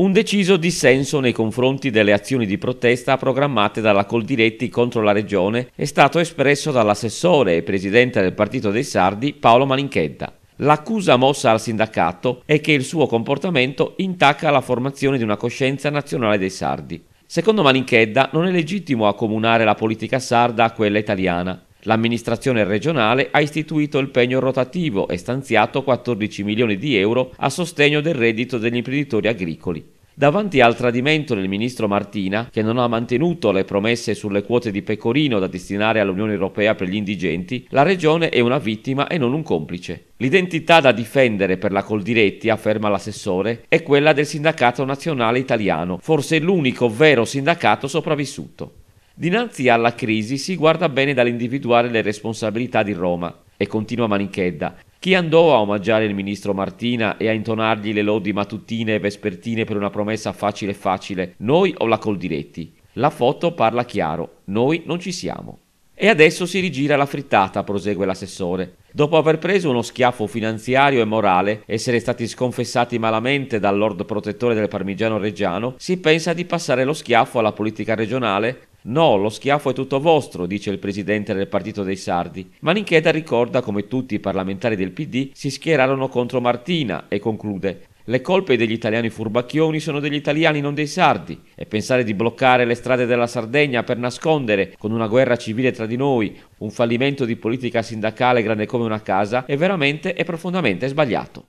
un deciso dissenso nei confronti delle azioni di protesta programmate dalla Coldiretti contro la Regione è stato espresso dall'assessore e presidente del Partito dei Sardi Paolo Malinchetta. L'accusa mossa al sindacato è che il suo comportamento intacca la formazione di una coscienza nazionale dei sardi. Secondo Malinchedda non è legittimo accomunare la politica sarda a quella italiana. L'amministrazione regionale ha istituito il pegno rotativo e stanziato 14 milioni di euro a sostegno del reddito degli imprenditori agricoli. Davanti al tradimento del ministro Martina, che non ha mantenuto le promesse sulle quote di pecorino da destinare all'Unione Europea per gli indigenti, la regione è una vittima e non un complice. L'identità da difendere per la Coldiretti, afferma l'assessore, è quella del sindacato nazionale italiano, forse l'unico vero sindacato sopravvissuto. Dinanzi alla crisi si guarda bene dall'individuare le responsabilità di Roma e continua Manichedda. Chi andò a omaggiare il ministro Martina e a intonargli le lodi mattutine e vespertine per una promessa facile facile, noi o la Coldiretti? La foto parla chiaro, noi non ci siamo. E adesso si rigira la frittata, prosegue l'assessore. Dopo aver preso uno schiaffo finanziario e morale, essere stati sconfessati malamente dal Lord Protettore del Parmigiano Reggiano, si pensa di passare lo schiaffo alla politica regionale No, lo schiaffo è tutto vostro, dice il presidente del partito dei Sardi. Manicheda ricorda come tutti i parlamentari del PD si schierarono contro Martina e conclude le colpe degli italiani furbacchioni sono degli italiani, non dei sardi. E pensare di bloccare le strade della Sardegna per nascondere, con una guerra civile tra di noi, un fallimento di politica sindacale grande come una casa, è veramente e profondamente sbagliato.